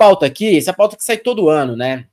pauta aqui, essa é pauta que sai todo ano, né?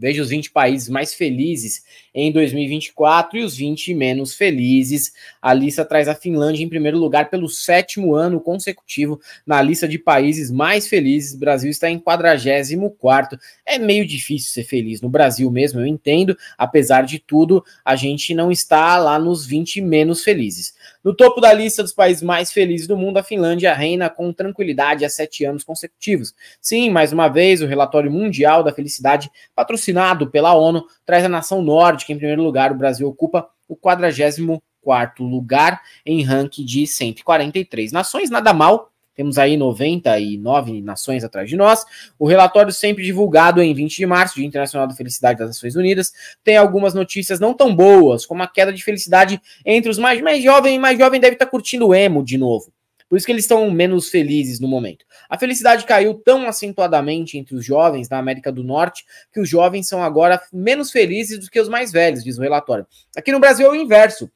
Veja os 20 países mais felizes em 2024 e os 20 menos felizes. A lista traz a Finlândia em primeiro lugar pelo sétimo ano consecutivo na lista de países mais felizes. O Brasil está em 44. É meio difícil ser feliz no Brasil mesmo, eu entendo. Apesar de tudo, a gente não está lá nos 20 menos felizes. No topo da lista dos países mais felizes do mundo, a Finlândia reina com tranquilidade há sete anos consecutivos. Sim, mais uma vez, o relatório mundial da felicidade patrocina assinado pela ONU, traz a nação nórdica em primeiro lugar. O Brasil ocupa o 44 lugar em ranking de 143 nações. Nada mal, temos aí 99 nações atrás de nós. O relatório, sempre divulgado em 20 de março, Dia Internacional da Felicidade das Nações Unidas, tem algumas notícias não tão boas, como a queda de felicidade entre os mais, mais jovens. Mais jovem deve estar tá curtindo o emo de novo. Por isso que eles estão menos felizes no momento. A felicidade caiu tão acentuadamente entre os jovens na América do Norte que os jovens são agora menos felizes do que os mais velhos, diz o relatório. Aqui no Brasil é o inverso.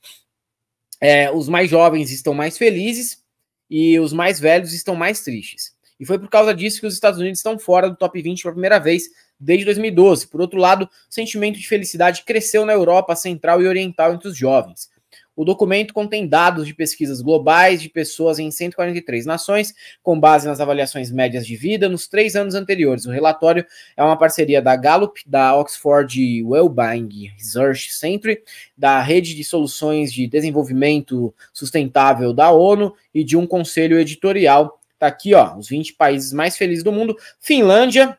É, os mais jovens estão mais felizes e os mais velhos estão mais tristes. E foi por causa disso que os Estados Unidos estão fora do top 20 pela primeira vez desde 2012. Por outro lado, o sentimento de felicidade cresceu na Europa Central e Oriental entre os jovens. O documento contém dados de pesquisas globais de pessoas em 143 nações, com base nas avaliações médias de vida nos três anos anteriores. O relatório é uma parceria da Gallup, da Oxford Wellbeing Research Center, da Rede de Soluções de Desenvolvimento Sustentável da ONU e de um conselho editorial. Tá aqui, ó, os 20 países mais felizes do mundo. Finlândia,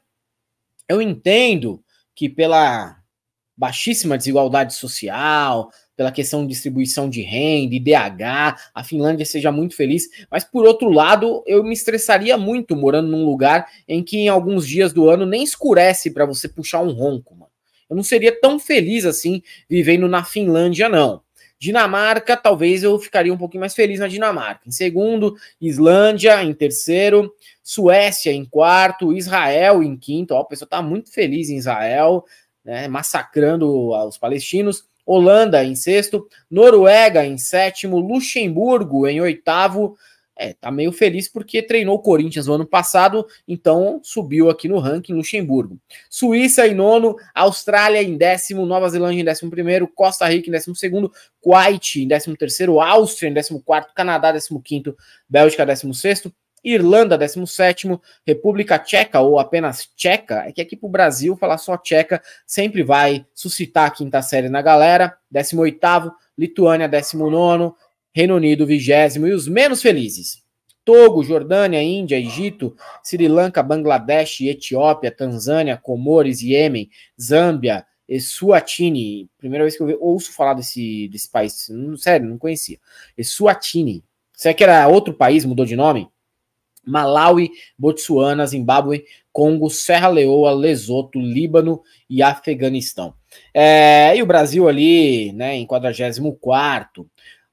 eu entendo que pela baixíssima desigualdade social, pela questão de distribuição de renda, IDH, a Finlândia seja muito feliz. Mas por outro lado, eu me estressaria muito morando num lugar em que em alguns dias do ano nem escurece para você puxar um ronco, mano. Eu não seria tão feliz assim vivendo na Finlândia, não. Dinamarca, talvez eu ficaria um pouquinho mais feliz na Dinamarca. Em segundo, Islândia em terceiro, Suécia em quarto, Israel em quinto. Ó, pessoa pessoal tá muito feliz em Israel né, massacrando os palestinos. Holanda em sexto, Noruega em sétimo, Luxemburgo em oitavo. É, tá meio feliz porque treinou o Corinthians no ano passado, então subiu aqui no ranking Luxemburgo. Suíça em nono, Austrália em décimo, Nova Zelândia em décimo primeiro, Costa Rica em décimo segundo, Kuwait em décimo terceiro, Áustria em décimo quarto, Canadá décimo quinto, Bélgica décimo sexto, Irlanda, 17 República Tcheca ou apenas Tcheca, é que aqui para o Brasil falar só Tcheca sempre vai suscitar a quinta série na galera, 18 Lituânia, 19 Reino Unido, 20 e os menos felizes. Togo, Jordânia, Índia, Egito, Sri Lanka, Bangladesh, Etiópia, Tanzânia, Comores, Iêmen, Zâmbia, Eswatini. Primeira vez que eu ouço falar desse, desse país, sério, não conhecia. Eswatini. Será que era outro país, mudou de nome? Malawi, Botsuana, Zimbábue, Congo, Serra Leoa, Lesoto, Líbano e Afeganistão. É, e o Brasil ali, né, em 44.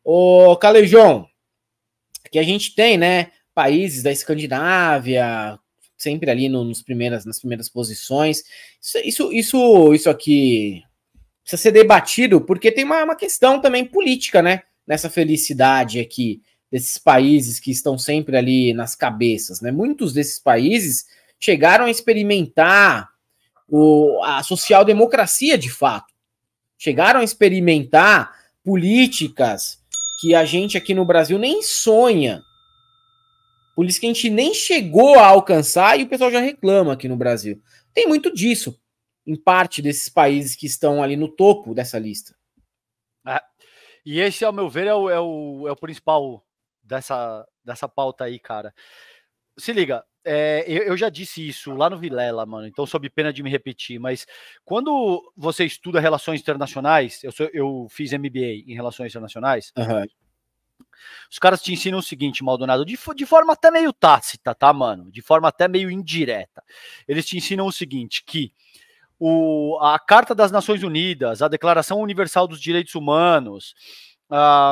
Ô, Calejão, que a gente tem, né, países da Escandinávia, sempre ali no, nos primeiras, nas primeiras posições. Isso, isso, isso, isso aqui precisa ser debatido, porque tem uma, uma questão também política, né, nessa felicidade aqui desses países que estão sempre ali nas cabeças, né? Muitos desses países chegaram a experimentar o, a social-democracia de fato. Chegaram a experimentar políticas que a gente aqui no Brasil nem sonha. Por isso que a gente nem chegou a alcançar e o pessoal já reclama aqui no Brasil. Tem muito disso em parte desses países que estão ali no topo dessa lista. Ah, e esse, ao meu ver, é o, é o, é o principal dessa, dessa pauta aí, cara. Se liga, é, eu, eu, já disse isso lá no Vilela, mano, então sob pena de me repetir, mas quando você estuda relações internacionais, eu, sou, eu fiz MBA em relações internacionais, uhum. os caras te ensinam o seguinte, Maldonado, de, de forma até meio tácita, tá, mano? De forma até meio indireta. Eles te ensinam o seguinte, que o, a Carta das Nações Unidas, a Declaração Universal dos Direitos Humanos,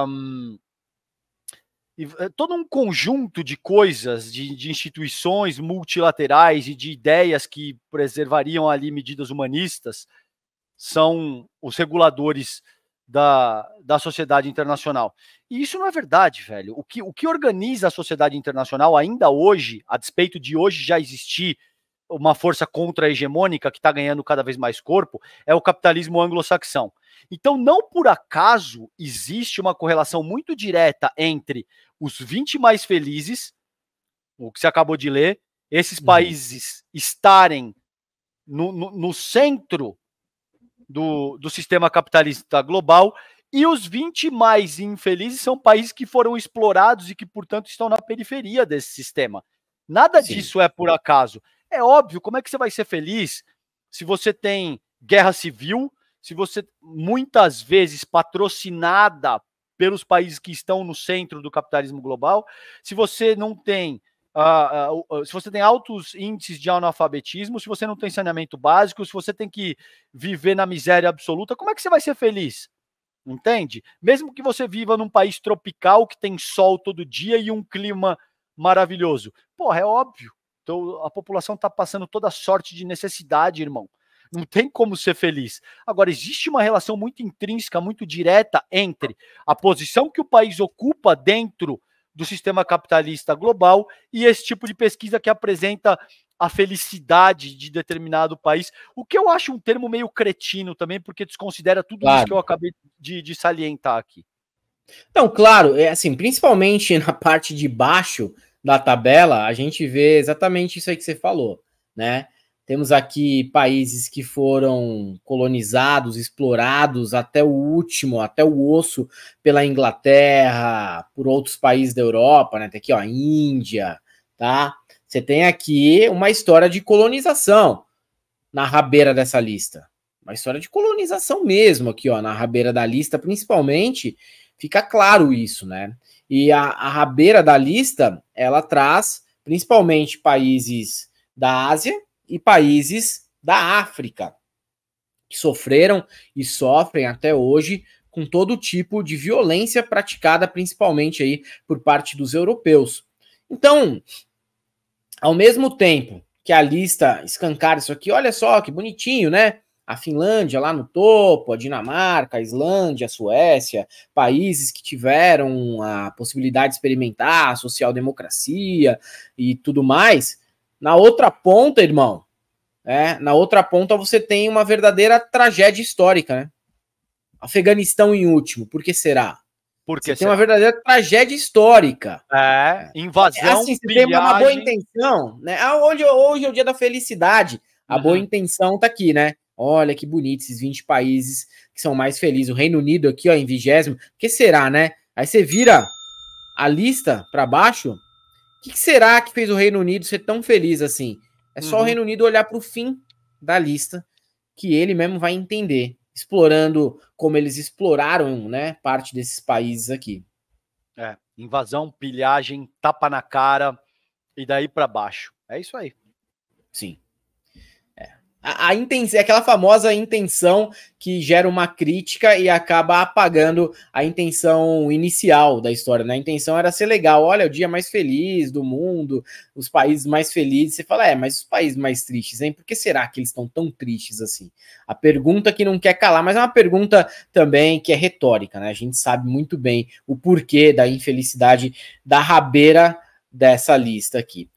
um, e eh, todo um conjunto de coisas, de, de, instituições multilaterais e de ideias que preservariam ali medidas humanistas, são os reguladores da, da sociedade internacional. E isso não é verdade, velho. O que, o que organiza a sociedade internacional ainda hoje, a despeito de hoje já existir uma força contra-hegemônica que está ganhando cada vez mais corpo é o capitalismo anglo-saxão. Então, não por acaso existe uma correlação muito direta entre os 20 mais felizes, o que você acabou de ler, esses uhum. países uhum. estarem no, no, no centro do, do sistema capitalista global e os 20 mais infelizes são países que foram explorados e que, portanto, estão na periferia desse sistema. Nada Sim. disso é por acaso. É óbvio, como é que você vai ser feliz se você tem guerra civil, se você muitas vezes patrocinada pelos países que estão no centro do capitalismo global, se você não tem Uh, uh, uh, se você tem altos índices de analfabetismo, se você não tem saneamento básico, se você tem que viver na miséria absoluta, como é que você vai ser feliz? Entende? Mesmo que você viva num país tropical que tem sol todo dia e um clima maravilhoso. Porra, é óbvio então a população está passando toda sorte de necessidade, irmão. Não tem como ser feliz. Agora, existe uma relação muito intrínseca, muito direta entre a posição que o país ocupa dentro do sistema capitalista global e esse tipo de pesquisa que apresenta a felicidade de determinado país, o que eu acho um termo meio cretino também, porque desconsidera tudo claro. isso que eu acabei de, de salientar aqui. Então, claro, é assim, principalmente na parte de baixo, da tabela, a gente vê exatamente isso aí que você falou, né? Temos aqui países que foram colonizados, explorados até o último, até o osso, pela Inglaterra, por outros países da Europa, né? Tem aqui, ó, Índia, tá? Você tem aqui uma história de colonização na rabeira dessa lista. Uma história de colonização mesmo aqui, ó, na rabeira da lista, principalmente Fica claro isso, né? E a, a rabeira da lista, ela traz principalmente países da Ásia e países da África, que sofreram e sofrem até hoje com todo tipo de violência praticada principalmente aí por parte dos europeus. Então, ao mesmo tempo que a lista escancar isso aqui, olha só que bonitinho, né? a Finlândia lá no topo, a Dinamarca, a Islândia, a Suécia, países que tiveram a possibilidade de experimentar a social-democracia e tudo mais. Na outra ponta, irmão, né, na outra ponta você tem uma verdadeira tragédia histórica, né? Afeganistão em último, por que será? Porque tem uma verdadeira tragédia histórica. É, é. invasão, é, assim, você tem uma boa intenção, né? Ah, hoje, hoje é o dia da felicidade, a uhum. boa intenção tá aqui, né? Olha que bonito esses 20 países que são mais felizes. O Reino Unido aqui, ó, em vigésimo. que será, né? Aí você vira a lista para baixo. O que, que, será que fez o Reino Unido ser tão feliz assim? É só uhum. o Reino Unido olhar para o fim da lista que ele mesmo vai entender, explorando como eles exploraram, né, parte desses países aqui. É, invasão, pilhagem, tapa na cara e daí para baixo. É isso aí. Sim. A, intenção, é aquela famosa intenção que gera uma crítica e acaba apagando a intenção inicial da história. Né? A intenção era ser legal, olha, é o dia mais feliz do mundo, os países mais felizes. Você fala, é, mas os países mais tristes, hein? Por que será que eles estão tão tristes assim? A pergunta que não quer calar, mas é uma pergunta também que é retórica, né? A gente sabe muito bem o porquê da infelicidade da rabeira dessa lista aqui.